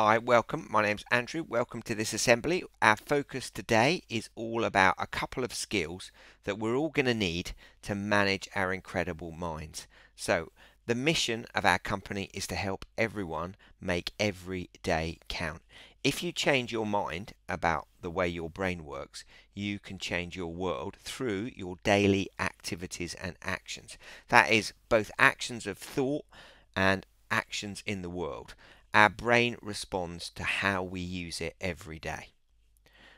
Hi, welcome. My name's Andrew. Welcome to this assembly. Our focus today is all about a couple of skills that we're all going to need to manage our incredible minds. So, the mission of our company is to help everyone make every day count. If you change your mind about the way your brain works, you can change your world through your daily activities and actions. That is both actions of thought and actions in the world our brain responds to how we use it every day.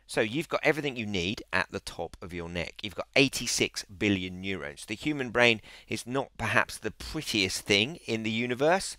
So you've got everything you need at the top of your neck. You've got 86 billion neurons. The human brain is not perhaps the prettiest thing in the universe.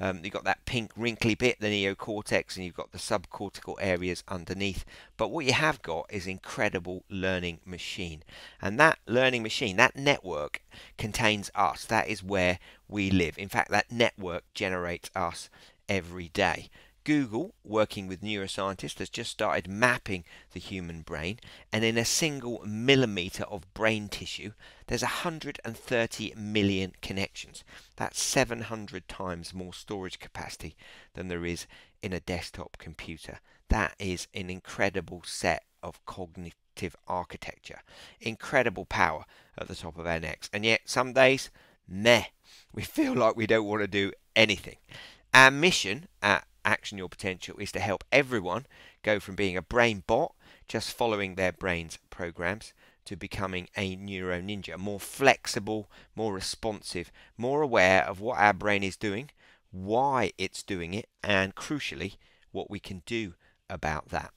Um, you've got that pink wrinkly bit, the neocortex, and you've got the subcortical areas underneath. But what you have got is incredible learning machine. And that learning machine, that network contains us. That is where we live. In fact, that network generates us every day. Google, working with neuroscientists, has just started mapping the human brain, and in a single millimetre of brain tissue, there's 130 million connections. That's 700 times more storage capacity than there is in a desktop computer. That is an incredible set of cognitive architecture. Incredible power at the top of our necks. And yet, some days, meh, we feel like we don't want to do anything. Our mission at Action Your Potential is to help everyone go from being a brain bot, just following their brain's programs, to becoming a neuro ninja, more flexible, more responsive, more aware of what our brain is doing, why it's doing it, and crucially, what we can do about that.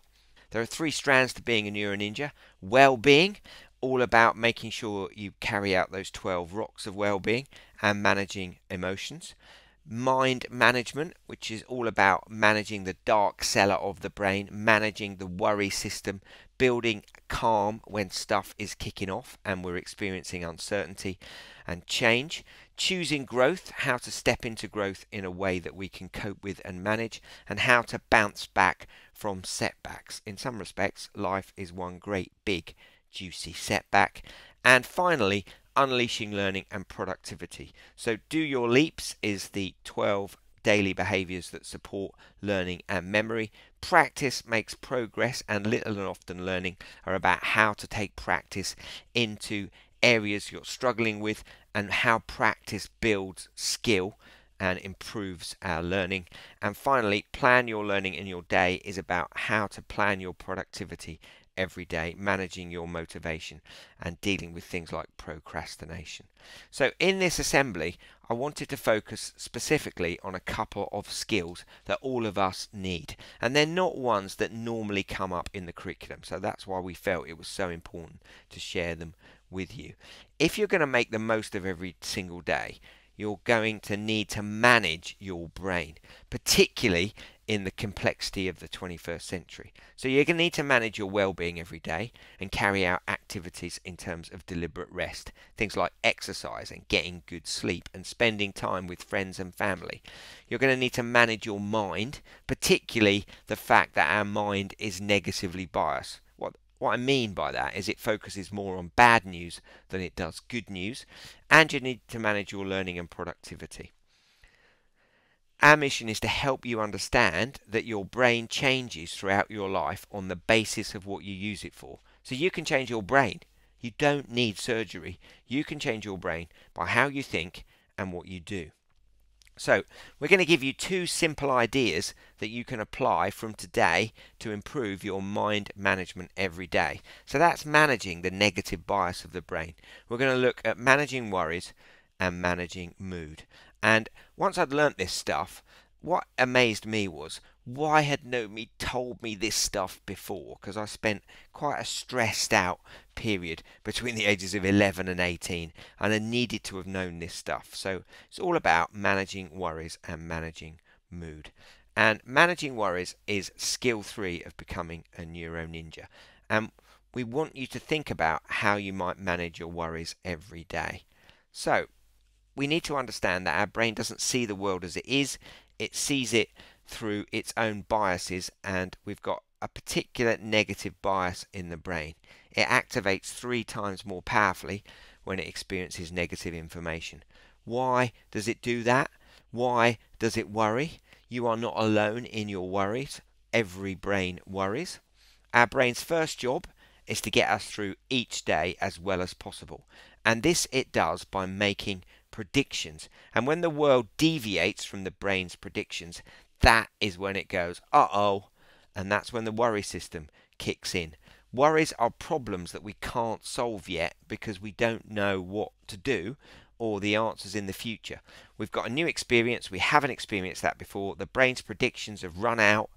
There are three strands to being a neuro ninja well being, all about making sure you carry out those 12 rocks of well being and managing emotions mind management, which is all about managing the dark cellar of the brain, managing the worry system, building calm when stuff is kicking off and we're experiencing uncertainty and change, choosing growth, how to step into growth in a way that we can cope with and manage, and how to bounce back from setbacks. In some respects, life is one great big juicy setback. And finally, unleashing learning and productivity. So do your leaps is the 12 daily behaviors that support learning and memory. Practice makes progress and little and often learning are about how to take practice into areas you're struggling with and how practice builds skill and improves our learning. And finally, plan your learning in your day is about how to plan your productivity every day, managing your motivation and dealing with things like procrastination. So in this assembly, I wanted to focus specifically on a couple of skills that all of us need. And they're not ones that normally come up in the curriculum. So that's why we felt it was so important to share them with you. If you're going to make the most of every single day, you're going to need to manage your brain, particularly in the complexity of the 21st century. So you're going to need to manage your well-being every day and carry out activities in terms of deliberate rest, things like exercise and getting good sleep and spending time with friends and family. You're going to need to manage your mind, particularly the fact that our mind is negatively biased. What I mean by that is it focuses more on bad news than it does good news, and you need to manage your learning and productivity. Our mission is to help you understand that your brain changes throughout your life on the basis of what you use it for. So you can change your brain. You don't need surgery. You can change your brain by how you think and what you do. So we're going to give you two simple ideas that you can apply from today to improve your mind management every day. So that's managing the negative bias of the brain. We're going to look at managing worries and managing mood. And once I'd learnt this stuff, what amazed me was why had nobody told me this stuff before? Because I spent quite a stressed out period between the ages of 11 and 18, and I needed to have known this stuff. So it's all about managing worries and managing mood. And managing worries is skill three of becoming a neuro ninja. And we want you to think about how you might manage your worries every day. So we need to understand that our brain doesn't see the world as it is, it sees it through its own biases and we've got a particular negative bias in the brain. It activates three times more powerfully when it experiences negative information. Why does it do that? Why does it worry? You are not alone in your worries. Every brain worries. Our brain's first job is to get us through each day as well as possible. And this it does by making predictions. And when the world deviates from the brain's predictions, that is when it goes, uh oh, and that's when the worry system kicks in. Worries are problems that we can't solve yet because we don't know what to do or the answers in the future. We've got a new experience, we haven't experienced that before. The brain's predictions have run out,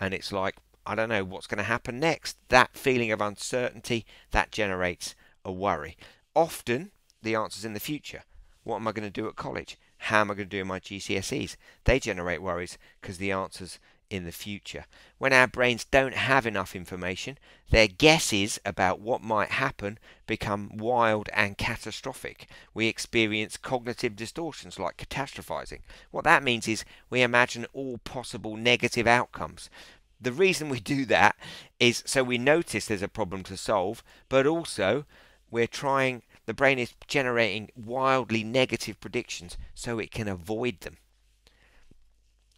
and it's like, I don't know what's going to happen next. That feeling of uncertainty that generates a worry. Often the answers in the future. What am I going to do at college? How am I going to do my GCSEs? They generate worries because the answers in the future. When our brains don't have enough information, their guesses about what might happen become wild and catastrophic. We experience cognitive distortions like catastrophizing. What that means is we imagine all possible negative outcomes. The reason we do that is so we notice there's a problem to solve, but also we're trying the brain is generating wildly negative predictions so it can avoid them.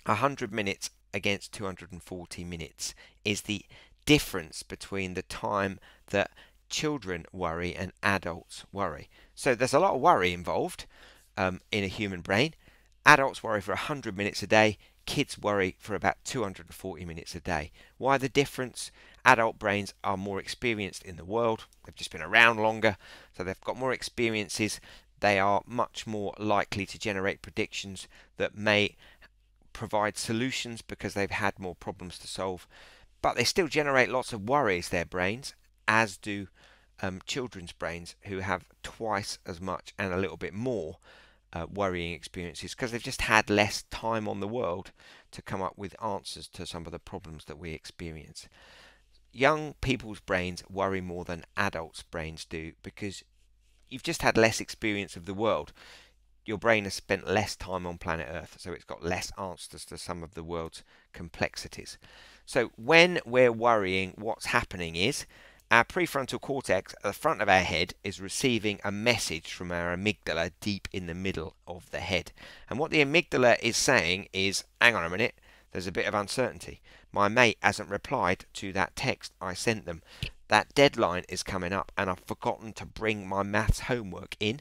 100 minutes against 240 minutes is the difference between the time that children worry and adults worry. So there's a lot of worry involved um, in a human brain. Adults worry for 100 minutes a day, kids worry for about 240 minutes a day. Why the difference? Adult brains are more experienced in the world, they've just been around longer, so they've got more experiences. They are much more likely to generate predictions that may provide solutions because they've had more problems to solve. But they still generate lots of worries, their brains, as do um, children's brains who have twice as much and a little bit more uh, worrying experiences because they've just had less time on the world to come up with answers to some of the problems that we experience young people's brains worry more than adults' brains do because you've just had less experience of the world. Your brain has spent less time on planet Earth, so it's got less answers to some of the world's complexities. So, when we're worrying, what's happening is our prefrontal cortex at the front of our head is receiving a message from our amygdala deep in the middle of the head. And what the amygdala is saying is, hang on a minute, there's a bit of uncertainty. My mate hasn't replied to that text I sent them. That deadline is coming up and I've forgotten to bring my maths homework in.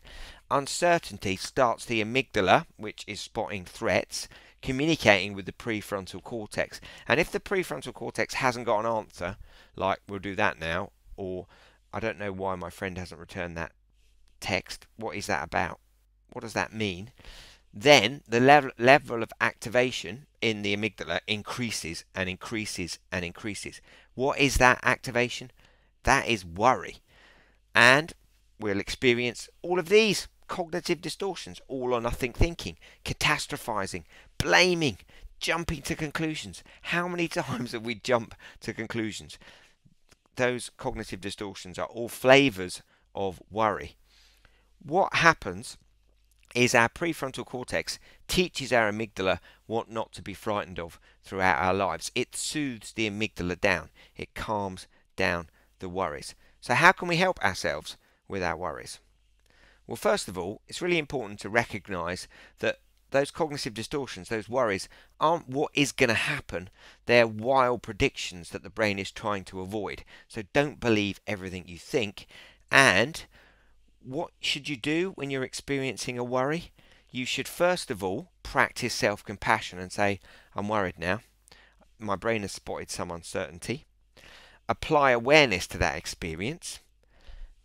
Uncertainty starts the amygdala, which is spotting threats, communicating with the prefrontal cortex. And if the prefrontal cortex hasn't got an answer, like we'll do that now, or I don't know why my friend hasn't returned that text, what is that about? What does that mean? Then the level, level of activation in the amygdala increases and increases and increases. What is that activation? That is worry. And we'll experience all of these cognitive distortions, all or nothing thinking, catastrophizing, blaming, jumping to conclusions. How many times have we jumped to conclusions? Those cognitive distortions are all flavors of worry. What happens is our prefrontal cortex teaches our amygdala what not to be frightened of throughout our lives. It soothes the amygdala down. It calms down the worries. So how can we help ourselves with our worries? Well, first of all, it's really important to recognize that those cognitive distortions, those worries, aren't what is going to happen. They're wild predictions that the brain is trying to avoid. So don't believe everything you think. And what should you do when you're experiencing a worry? You should first of all practice self compassion and say, I'm worried now. My brain has spotted some uncertainty. Apply awareness to that experience.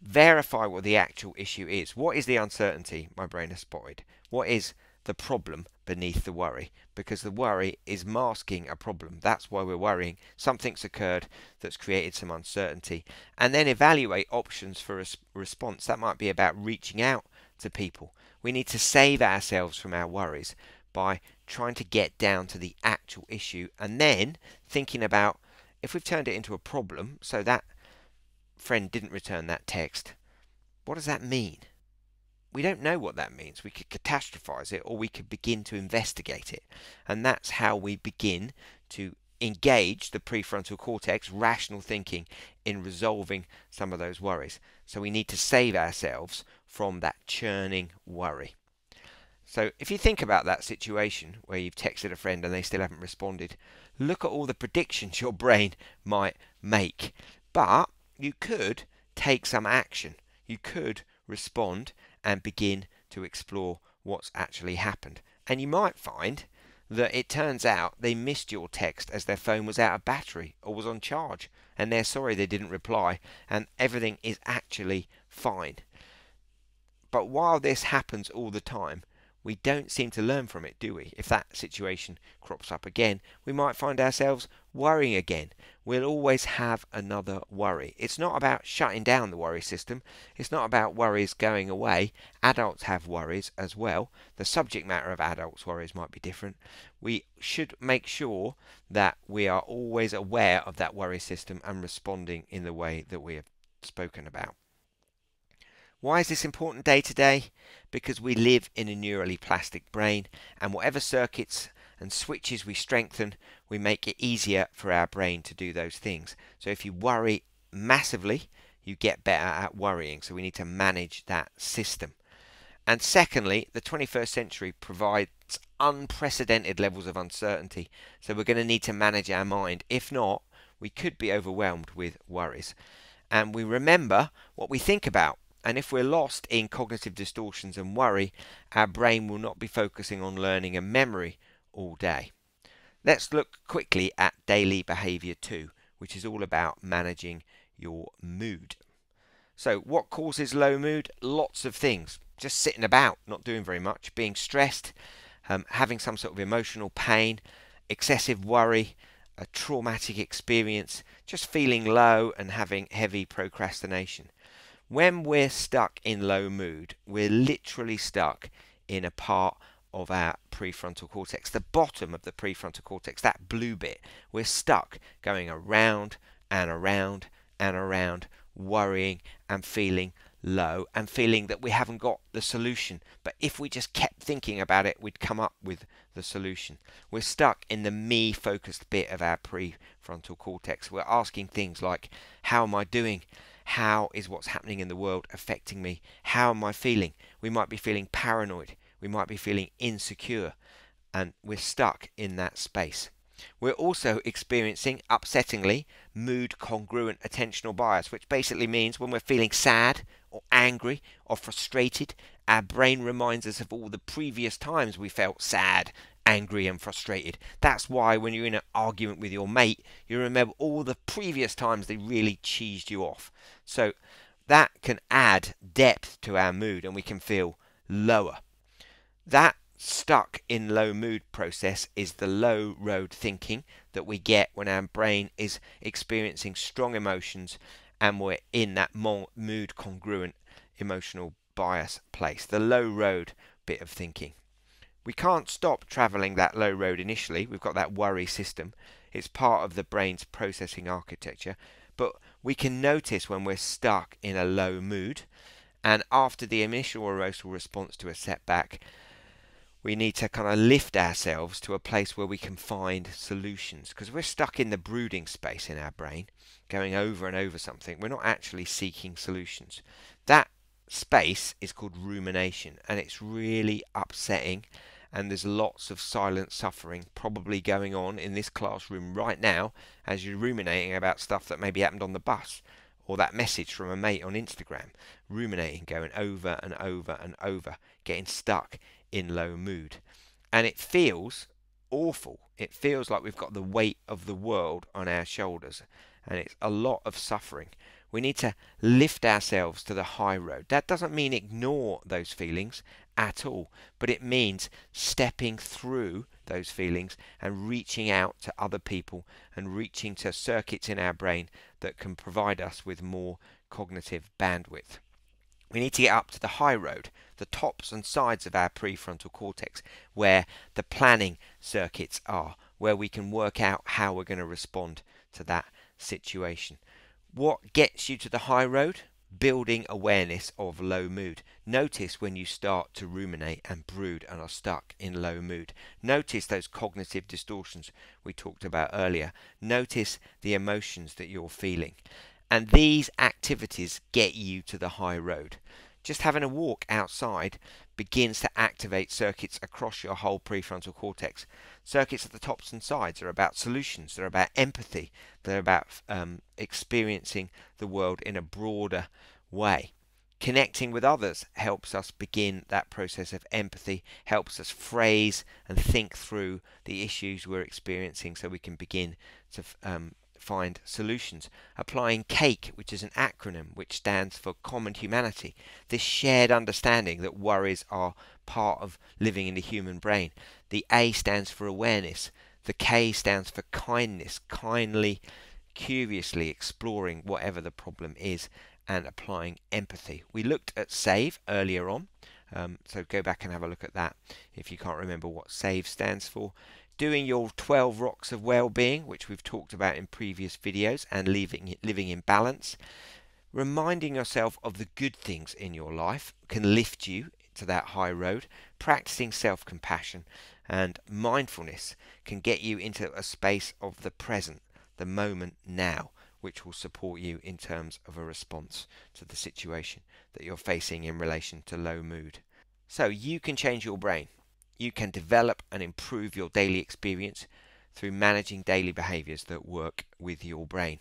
Verify what the actual issue is. What is the uncertainty my brain has spotted? What is the problem beneath the worry because the worry is masking a problem. That's why we're worrying. Something's occurred that's created some uncertainty. And then evaluate options for a response. That might be about reaching out to people. We need to save ourselves from our worries by trying to get down to the actual issue and then thinking about if we've turned it into a problem, so that friend didn't return that text, what does that mean? we don't know what that means. We could catastrophize it or we could begin to investigate it. And that's how we begin to engage the prefrontal cortex, rational thinking, in resolving some of those worries. So we need to save ourselves from that churning worry. So if you think about that situation where you've texted a friend and they still haven't responded, look at all the predictions your brain might make. But you could take some action. You could respond and begin to explore what's actually happened. And you might find that it turns out they missed your text as their phone was out of battery or was on charge and they're sorry they didn't reply and everything is actually fine. But while this happens all the time, we don't seem to learn from it, do we? If that situation crops up again, we might find ourselves worrying again. We'll always have another worry. It's not about shutting down the worry system, it's not about worries going away. Adults have worries as well. The subject matter of adults' worries might be different. We should make sure that we are always aware of that worry system and responding in the way that we have spoken about. Why is this important day to day? Because we live in a neurally plastic brain and whatever circuits and switches we strengthen, we make it easier for our brain to do those things. So if you worry massively, you get better at worrying. So we need to manage that system. And secondly, the 21st century provides unprecedented levels of uncertainty. So we're going to need to manage our mind. If not, we could be overwhelmed with worries. And we remember what we think about. And if we're lost in cognitive distortions and worry, our brain will not be focusing on learning and memory all day. Let's look quickly at daily behavior two, which is all about managing your mood. So, what causes low mood? Lots of things. Just sitting about, not doing very much, being stressed, um, having some sort of emotional pain, excessive worry, a traumatic experience, just feeling low and having heavy procrastination when we're stuck in low mood, we're literally stuck in a part of our prefrontal cortex, the bottom of the prefrontal cortex, that blue bit. We're stuck going around and around and around, worrying and feeling low and feeling that we haven't got the solution. But if we just kept thinking about it, we'd come up with the solution. We're stuck in the me focused bit of our prefrontal cortex. We're asking things like, How am I doing? how is what's happening in the world affecting me? How am I feeling? We might be feeling paranoid. We might be feeling insecure. And we're stuck in that space. We're also experiencing, upsettingly, mood congruent attentional bias, which basically means when we're feeling sad or angry or frustrated, our brain reminds us of all the previous times we felt sad angry and frustrated. That's why when you're in an argument with your mate, you remember all the previous times they really cheesed you off. So that can add depth to our mood and we can feel lower. That stuck in low mood process is the low road thinking that we get when our brain is experiencing strong emotions and we're in that mood congruent emotional bias place, the low road bit of thinking. We can't stop travelling that low road initially, we've got that worry system, it's part of the brain's processing architecture, but we can notice when we're stuck in a low mood, and after the initial arousal response to a setback, we need to kind of lift ourselves to a place where we can find solutions because we're stuck in the brooding space in our brain, going over and over something. We're not actually seeking solutions. That space is called rumination and it's really upsetting and there's lots of silent suffering probably going on in this classroom right now as you're ruminating about stuff that maybe happened on the bus or that message from a mate on Instagram, ruminating, going over and over and over, getting stuck in low mood. And it feels awful. It feels like we've got the weight of the world on our shoulders, and it's a lot of suffering. We need to lift ourselves to the high road. That doesn't mean ignore those feelings, at all, but it means stepping through those feelings and reaching out to other people and reaching to circuits in our brain that can provide us with more cognitive bandwidth. We need to get up to the high road, the tops and sides of our prefrontal cortex, where the planning circuits are, where we can work out how we're going to respond to that situation. What gets you to the high road? building awareness of low mood. Notice when you start to ruminate and brood and are stuck in low mood. Notice those cognitive distortions we talked about earlier. Notice the emotions that you're feeling. And these activities get you to the high road just having a walk outside begins to activate circuits across your whole prefrontal cortex. Circuits at the tops and sides are about solutions, they're about empathy, they're about um, experiencing the world in a broader way. Connecting with others helps us begin that process of empathy, helps us phrase and think through the issues we're experiencing so we can begin to um, find solutions. Applying CAKE, which is an acronym which stands for Common Humanity, this shared understanding that worries are part of living in the human brain. The A stands for awareness, the K stands for kindness, kindly, curiously exploring whatever the problem is and applying empathy. We looked at SAVE earlier on, um, so go back and have a look at that if you can't remember what SAVE stands for doing your 12 rocks of well-being, which we've talked about in previous videos, and living, living in balance. Reminding yourself of the good things in your life can lift you to that high road. Practicing self-compassion and mindfulness can get you into a space of the present, the moment now, which will support you in terms of a response to the situation that you're facing in relation to low mood. So you can change your brain you can develop and improve your daily experience through managing daily behaviors that work with your brain.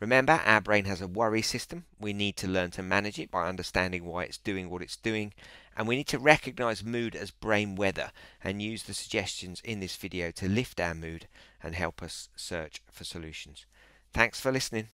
Remember, our brain has a worry system. We need to learn to manage it by understanding why it's doing what it's doing. And we need to recognize mood as brain weather and use the suggestions in this video to lift our mood and help us search for solutions. Thanks for listening.